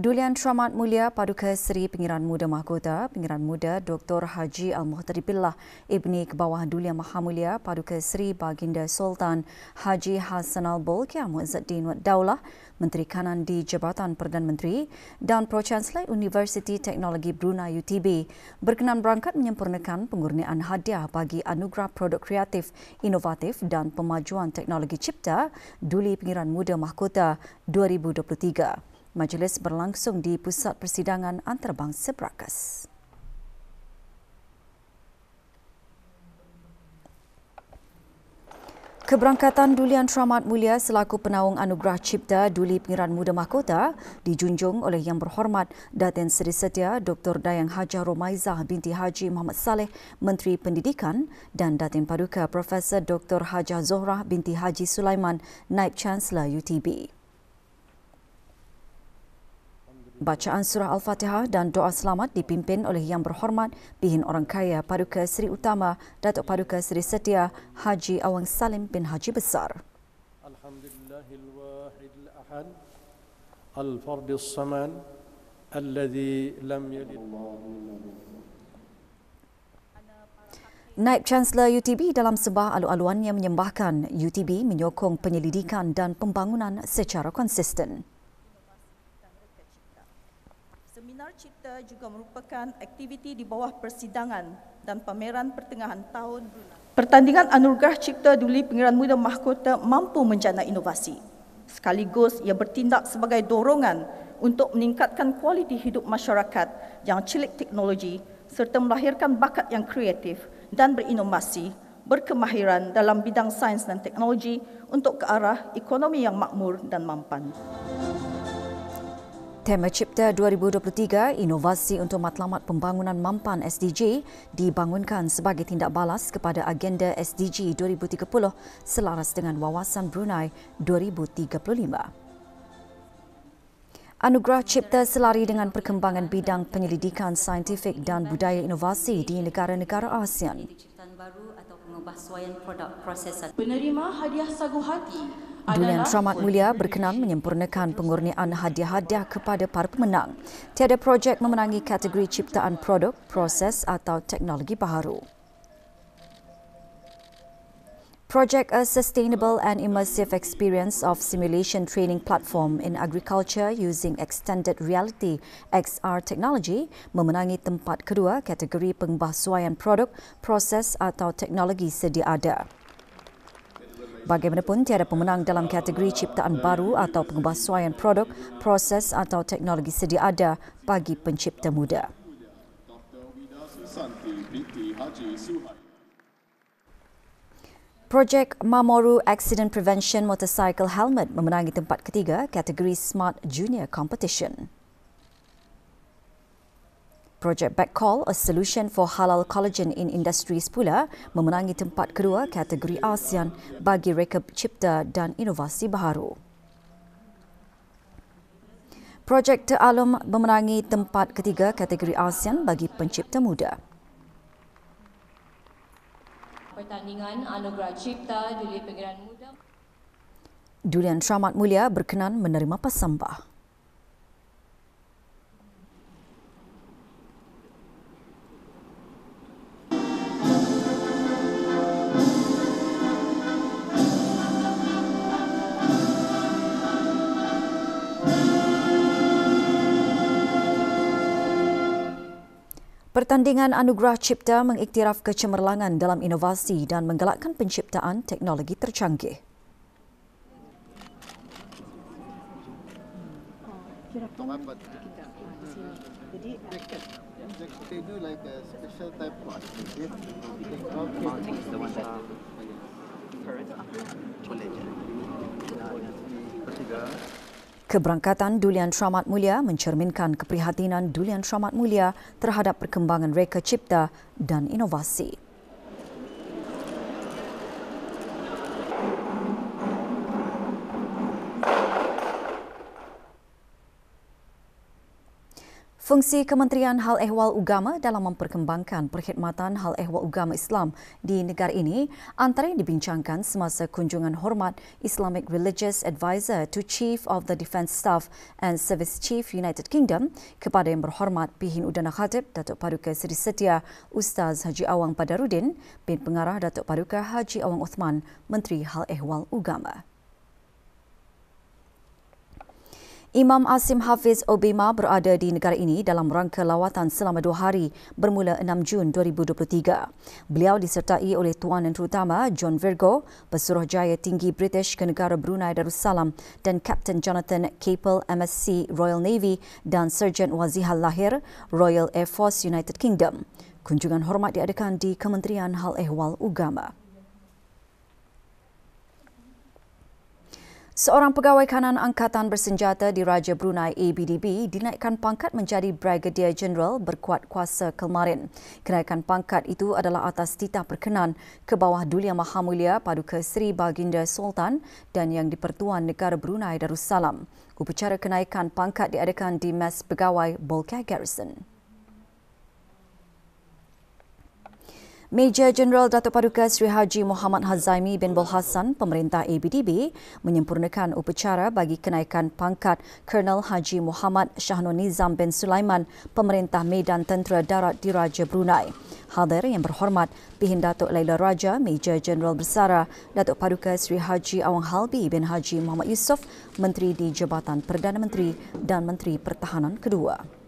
Dulian Syamat Mulia Paduka Seri Pengiran Muda Mahkota, Pengiran Muda Dr. Haji al muhtadi Billah Ibni Kebawah Dulian Mahamulia Paduka Seri Baginda Sultan Haji Hassan Al-Bolkiah ya Muizzuddin Daulah, Menteri Kanan di Jabatan Perdana Menteri dan Pro-Chancellor Universiti Teknologi Brunei UTB berkenan berangkat menyempurnakan pengurniaan hadiah bagi anugerah produk kreatif, inovatif dan pemajuan teknologi cipta Duli Pengiran Muda Mahkota 2023. Majlis berlangsung di Pusat Persidangan Antarabangsa Perakas. Keberangkatan Dulian Tramat Mulia selaku penaung anugerah cipta Duli Pengiran Muda Mahkota dijunjung oleh Yang Berhormat Datin Seri Setia Dr. Dayang Haja Romaizah binti Haji Muhammad Saleh Menteri Pendidikan dan Datin Paduka Profesor Dr. Haja Zohrah binti Haji Sulaiman Naib Chancellor UTB. Bacaan surah Al-Fatihah dan doa selamat dipimpin oleh Yang Berhormat Bihin Orang Kaya Paduka Seri Utama Datuk Paduka Seri Setia Haji Awang Salim bin Haji Besar. Alhamdulillahil Wahid ahad Al-Fard saman Alladhi Lam Yalid Naib Chancellor UTB dalam sebuah alu-aluannya menyembahkan UTB menyokong penyelidikan dan pembangunan secara konsisten. Gelar Cipta juga merupakan aktiviti di bawah persidangan dan pameran pertengahan tahun. Pertandingan Anugerah Cipta Duli Pengiran Muda Mahkota mampu menjana inovasi. Sekaligus ia bertindak sebagai dorongan untuk meningkatkan kualiti hidup masyarakat yang cilik teknologi serta melahirkan bakat yang kreatif dan berinovasi berkemahiran dalam bidang sains dan teknologi untuk ke arah ekonomi yang makmur dan mampan. Tema Cipta 2023 Inovasi untuk Matlamat Pembangunan Mampan SDG dibangunkan sebagai tindak balas kepada agenda SDG 2030 selaras dengan wawasan Brunei 2035. Anugerah Cipta selari dengan perkembangan bidang penyelidikan saintifik dan budaya inovasi di negara-negara ASEAN terbaru atau pengubahsuaian produk prosesan. Penerima hadiah sagu hati Dulian Ramad Mulia berkenan menyempurnakan pengurniaan hadiah-hadiah kepada para pemenang. Tiada projek memenangi kategori ciptaan produk, proses atau teknologi baharu. Project A Sustainable and Immersive Experience of Simulation Training Platform in Agriculture using Extended Reality XR Technology memenangi tempat kedua kategori pembahsuaian produk, proses atau teknologi sedia ada. Bagaimanapun, tiada pemenang dalam kategori ciptaan baru atau pembahsuaian produk, proses atau teknologi sedia ada bagi pencipta muda. Projek Mamoru Accident Prevention Motorcycle Helmet memenangi tempat ketiga kategori Smart Junior Competition. Projek Backcall, a solution for halal collagen in industries pula, memenangi tempat kedua kategori ASEAN bagi reka cipta dan inovasi baharu. Projek Te'alum memenangi tempat ketiga kategori ASEAN bagi pencipta muda pertandingan Anugerah Cipta Duli Pengiran Muda. Durian Syamat Mulia berkenan menerima pesambah. Pertandingan Anugerah Cipta mengiktiraf kecemerlangan dalam inovasi dan menggalakkan penciptaan teknologi tercanggih. Jadi, uh, Keberangkatan Dulian Syamat Mulia mencerminkan keprihatinan Dulian Syamat Mulia terhadap perkembangan reka cipta dan inovasi. Fungsi Kementerian Hal Ehwal Ugama dalam memperkembangkan perkhidmatan Hal Ehwal Ugama Islam di negara ini antara yang dibincangkan semasa kunjungan hormat Islamic Religious Advisor to Chief of the Defence Staff and Service Chief United Kingdom kepada yang berhormat Pihin Udana Khatib Datuk Paduka Seri Setia Ustaz Haji Awang Padarudin bin Pengarah Datuk Paduka Haji Awang Uthman Menteri Hal Ehwal Ugama. Imam Asim Hafiz Obima berada di negara ini dalam rangka lawatan selama dua hari bermula 6 Jun 2023. Beliau disertai oleh Tuan dan Terutama John Virgo, Pesuruh Jaya Tinggi British ke negara Brunei Darussalam dan Kapten Jonathan Capel MSC Royal Navy dan Sergeant Wazihal Lahir Royal Air Force United Kingdom. Kunjungan hormat diadakan di Kementerian Hal Ehwal Ugama. Seorang pegawai kanan Angkatan Bersenjata di Raja Brunei ABDB dinaikkan pangkat menjadi Brigadier General berkuat kuasa kemarin. Kenaikan pangkat itu adalah atas titah perkenan ke bawah Dulia Maha Mulia Paduka Seri Baginda Sultan dan Yang Dipertuan Negara Brunei Darussalam. Upacara kenaikan pangkat diadakan di Mes Pegawai Bolka Garrison. Major Jeneral Datuk Paduka Sri Haji Muhammad Hazaimi bin Bolhasan, pemerintah ABDB, menyempurnakan upacara bagi kenaikan pangkat Colonel Haji Muhammad Shahnu Nizam bin Sulaiman, pemerintah Medan Tentera Darat di Raja Brunei. Hadir yang berhormat, Pihin Datuk Laila Raja, Major Jeneral Bersara, Datuk Paduka Sri Haji Awang Halbi bin Haji Muhammad Yusof, Menteri di Jabatan Perdana Menteri dan Menteri Pertahanan Kedua.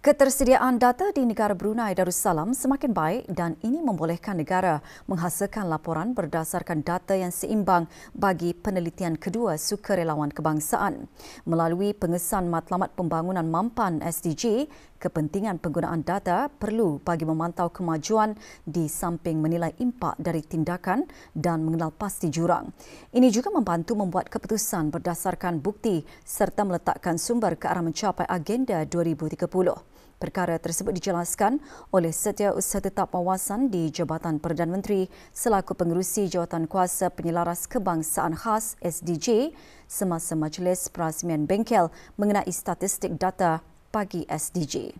Ketersediaan data di negara Brunei Darussalam semakin baik dan ini membolehkan negara menghasilkan laporan berdasarkan data yang seimbang bagi penelitian kedua sukarelawan kebangsaan. Melalui pengesan matlamat pembangunan mampan SDG, kepentingan penggunaan data perlu bagi memantau kemajuan di samping menilai impak dari tindakan dan mengenal pasti jurang. Ini juga membantu membuat keputusan berdasarkan bukti serta meletakkan sumber ke arah mencapai agenda 2030. Perkara tersebut dijelaskan oleh Setiausaha Tetap Mawasan di Jabatan Perdana Menteri selaku pengurusi Jawatan Kuasa Penyelaras Kebangsaan Khas SDJ semasa Majlis Perasmian Bengkel mengenai statistik data pagi SDG.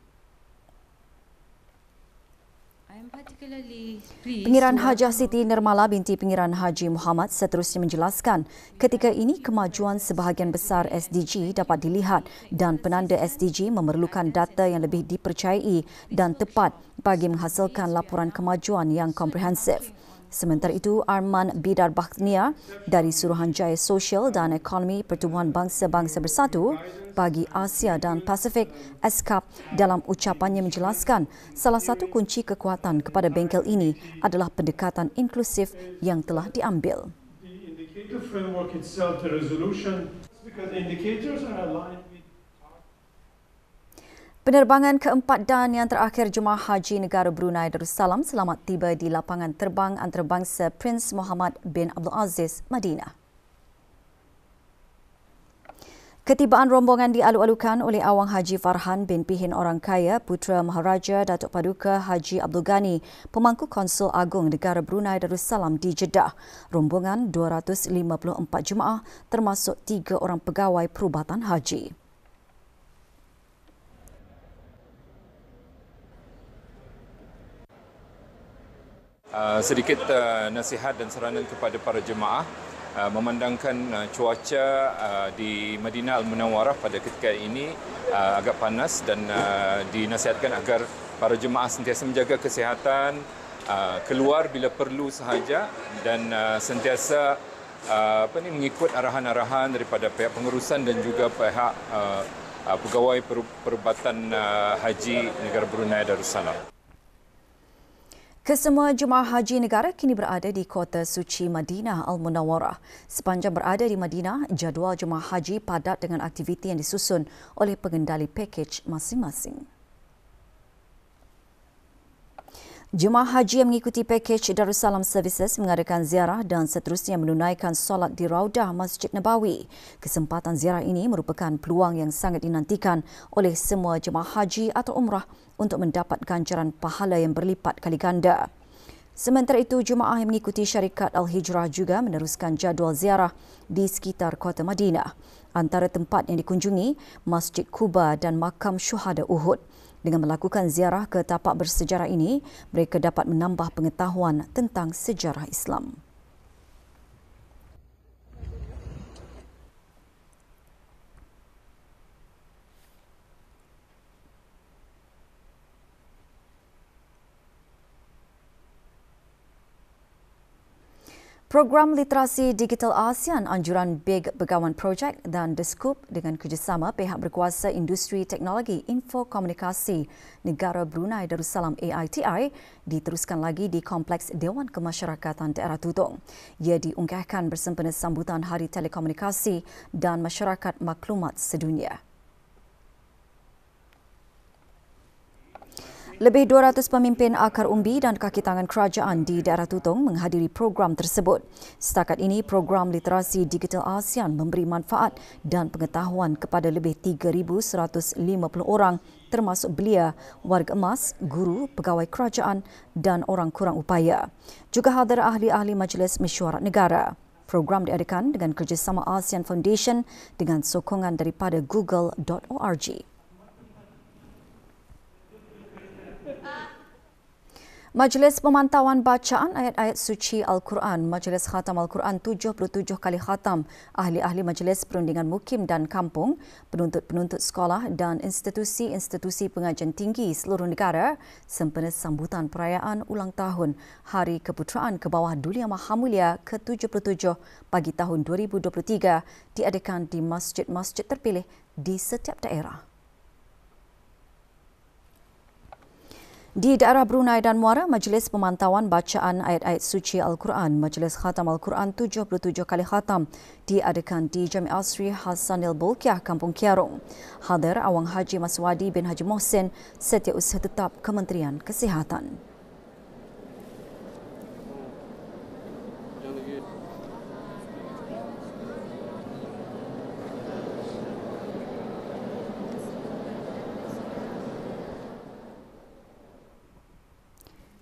Pengiran Hajah Siti Nirmala binti Pengiran Haji Muhammad seterusnya menjelaskan ketika ini kemajuan sebahagian besar SDG dapat dilihat dan penanda SDG memerlukan data yang lebih dipercayai dan tepat bagi menghasilkan laporan kemajuan yang komprehensif. Sementara itu, Arman Bidar Bakhtnia dari Suruhanjaya Sosial dan Ekonomi Pertubuhan Bangsa-Bangsa Bersatu bagi Asia dan Pasifik ESCAP dalam ucapannya menjelaskan salah satu kunci kekuatan kepada bengkel ini adalah pendekatan inklusif yang telah diambil. Penerbangan keempat dan yang terakhir jemaah haji negara Brunei Darussalam selamat tiba di lapangan terbang antarabangsa Prince Muhammad bin Abdul Aziz Madinah. Ketibaan rombongan dialu-alukan oleh Awang Haji Farhan bin Pihin Orang Kaya, putra Maharaja Datuk Paduka Haji Abdul Ghani, pemangku Konsul Agung Negara Brunei Darussalam di Jeddah. Rombongan 254 jemaah termasuk tiga orang pegawai perubatan haji. Uh, sedikit uh, nasihat dan saranan kepada para jemaah uh, memandangkan uh, cuaca uh, di Madinah Al Munawwarah pada ketika ini uh, agak panas dan uh, dinasihatkan agar para jemaah sentiasa menjaga kesihatan uh, keluar bila perlu sahaja dan uh, sentiasa uh, apa ni mengikut arahan-arahan daripada pihak pengurusan dan juga pihak uh, uh pegawai perubatan uh, haji negara Brunei Darussalam Kesemua jemaah haji negara kini berada di kota suci Madinah al Munawwarah. Sepanjang berada di Madinah, jadual jemaah haji padat dengan aktiviti yang disusun oleh pengendali pakej masing-masing. Jemaah haji yang mengikuti pakej Darussalam Services mengadakan ziarah dan seterusnya menunaikan solat di Raudah Masjid Nabawi. Kesempatan ziarah ini merupakan peluang yang sangat dinantikan oleh semua jemaah haji atau umrah untuk mendapat ganjaran pahala yang berlipat kali ganda. Sementara itu, jemaah yang mengikuti syarikat Al-Hijrah juga meneruskan jadual ziarah di sekitar kota Madinah. Antara tempat yang dikunjungi, Masjid Kuba dan Makam Syuhada Uhud. Dengan melakukan ziarah ke tapak bersejarah ini, mereka dapat menambah pengetahuan tentang sejarah Islam. Program Literasi Digital ASEAN anjuran Big Begawan Project dan The Scoop dengan kerjasama pihak berkuasa industri teknologi info komunikasi, negara Brunei Darussalam AITI diteruskan lagi di Kompleks Dewan Kemasyarakatan Daerah Tutong. Ia diungkahkan bersempena sambutan Hari Telekomunikasi dan Masyarakat Maklumat Sedunia. Lebih 200 pemimpin akar umbi dan kaki tangan kerajaan di daerah Tutong menghadiri program tersebut. Setakat ini, program literasi digital ASEAN memberi manfaat dan pengetahuan kepada lebih 3,150 orang termasuk belia, warga emas, guru, pegawai kerajaan dan orang kurang upaya. Juga hadir ahli-ahli Majlis Mesyuarat Negara. Program diadakan dengan kerjasama ASEAN Foundation dengan sokongan daripada google.org. Majlis Pemantauan Bacaan Ayat-Ayat Suci Al-Quran, Majlis Khatam Al-Quran 77 kali khatam, ahli-ahli Majlis Perundingan Mukim dan Kampung, penuntut-penuntut sekolah dan institusi-institusi pengajian tinggi seluruh negara sempena sambutan perayaan ulang tahun Hari Keputeraan Kebawah Dunia Maha Mulia ke-77 bagi tahun 2023 diadakan di masjid-masjid terpilih di setiap daerah. Di daerah Brunei dan Muara, Majlis Pemantauan Bacaan Ayat-Ayat Suci Al-Quran, Majlis Khatam Al-Quran 77 kali khatam, diadakan di Jami Asri Hassanil Bulkiah, Kampung Kiarung. Hadir Awang Haji Maswadi bin Haji Mohsin, Setiausaha Tetap Kementerian Kesihatan.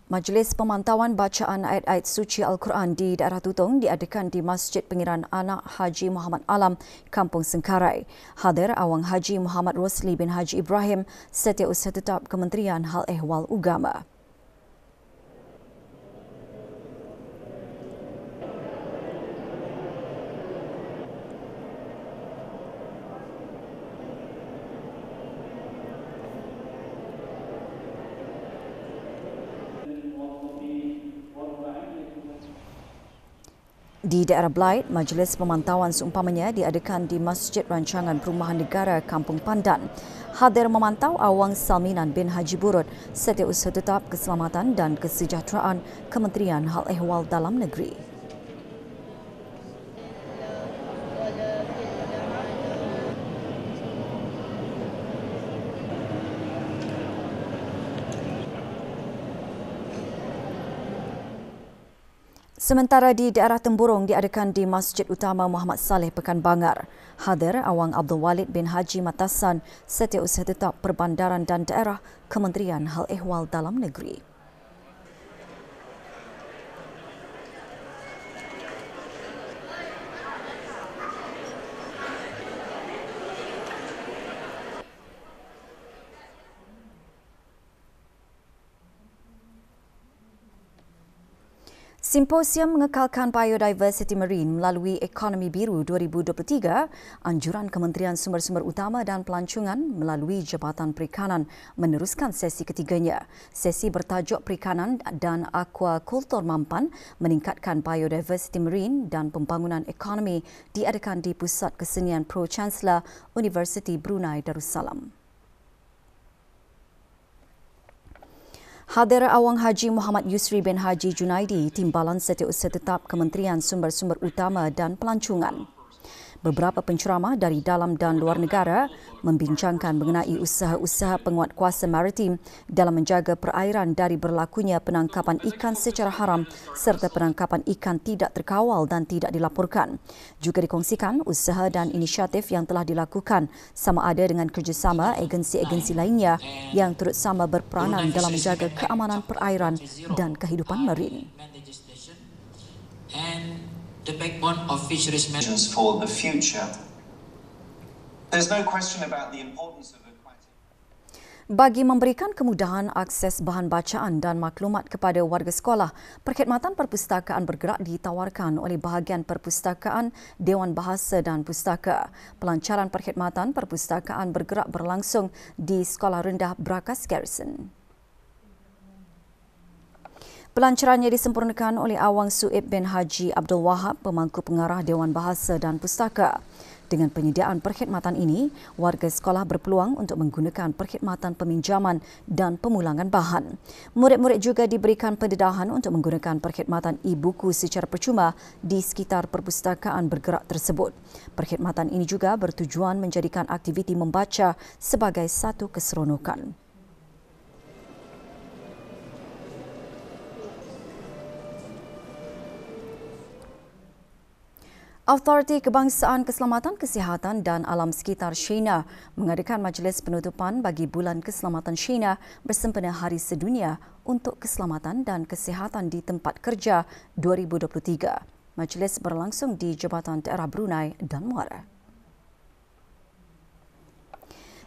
Majlis Pemantauan Bacaan Ayat-Ayat Suci Al-Quran di Daerah Tutong diadakan di Masjid Pengiran Anak Haji Muhammad Alam, Kampung Sengkarai. Hadir Awang Haji Muhammad Rosli bin Haji Ibrahim, Setiausaha Tetap Kementerian Hal Ehwal Ugama. Di daerah Blight, majlis pemantauan seumpamanya diadakan di Masjid Rancangan Perumahan Negara Kampung Pandan. Hadir memantau Awang Salminan bin Haji Burut, setiausaha tetap keselamatan dan kesejahteraan Kementerian Hal Ehwal Dalam Negeri. Sementara di daerah Temburong diadakan di Masjid Utama Muhammad Saleh Pekan Bangar, Hadir Awang Abdul Walid bin Haji Matasan, Setiausaha Tetap Perbandaran dan Daerah Kementerian Hal Ehwal Dalam Negeri. Simposium Mengekalkan Biodiversiti Marine melalui Ekonomi Biru 2023, anjuran Kementerian Sumber-Sumber Utama dan Pelancongan melalui Jabatan Perikanan meneruskan sesi ketiganya. Sesi bertajuk Perikanan dan Aquakultur Mampan meningkatkan Biodiversiti Marine dan Pembangunan Ekonomi diadakan di Pusat Kesenian Pro Chancellor Universiti Brunei Darussalam. Hadir Awang Haji Muhammad Yusri bin Haji Junaidi, Timbalan Setiausaha Tetap Kementerian Sumber-Sumber Utama dan Pelancongan. Beberapa penceramah dari dalam dan luar negara membincangkan mengenai usaha-usaha penguat kuasa maritim dalam menjaga perairan dari berlakunya penangkapan ikan secara haram serta penangkapan ikan tidak terkawal dan tidak dilaporkan. Juga dikongsikan usaha dan inisiatif yang telah dilakukan sama ada dengan kerjasama agensi-agensi lainnya yang turut sama berperanan dalam menjaga keamanan perairan dan kehidupan marin the backbone of fisheries measures for the future. There's no question about the importance of bagi memberikan kemudahan akses bahan bacaan dan maklumat kepada warga sekolah, perkhidmatan perpustakaan bergerak ditawarkan oleh bahagian perpustakaan Dewan Bahasa dan Pustaka. Pelancaran perkhidmatan perpustakaan bergerak berlangsung di Sekolah Rendah Brakas Garrison. Pelancarannya disempurnakan oleh Awang Suib bin Haji Abdul Wahab, pemangku pengarah Dewan Bahasa dan Pustaka. Dengan penyediaan perkhidmatan ini, warga sekolah berpeluang untuk menggunakan perkhidmatan peminjaman dan pemulangan bahan. Murid-murid juga diberikan pendedahan untuk menggunakan perkhidmatan e-buku secara percuma di sekitar perpustakaan bergerak tersebut. Perkhidmatan ini juga bertujuan menjadikan aktiviti membaca sebagai satu keseronokan. Autoriti Kebangsaan Keselamatan Kesihatan dan Alam Sekitar China mengadakan majlis penutupan bagi Bulan Keselamatan China bersempena Hari Sedunia untuk Keselamatan dan Kesihatan di Tempat Kerja 2023. Majlis berlangsung di Jabatan Daerah Brunei dan Muara.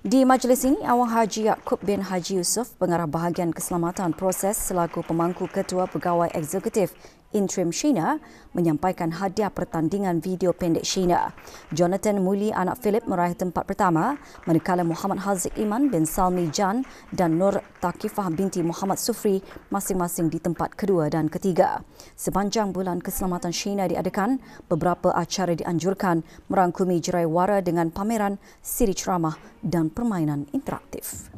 Di majlis ini, Awang Haji Yaakob bin Haji Yusof, pengarah bahagian keselamatan proses selaku pemangku ketua pegawai eksekutif intrim Shina menyampaikan hadiah pertandingan video pendek Shina. Jonathan Muli anak Philip meraih tempat pertama manakala Muhammad Haziq Iman bin Salmi Jan dan Nur Takifah binti Muhammad Sufri masing-masing di tempat kedua dan ketiga. Sepanjang bulan keselamatan Shina diadakan, beberapa acara dianjurkan merangkumi jerai wara dengan pameran siri ceramah dan permainan interaktif.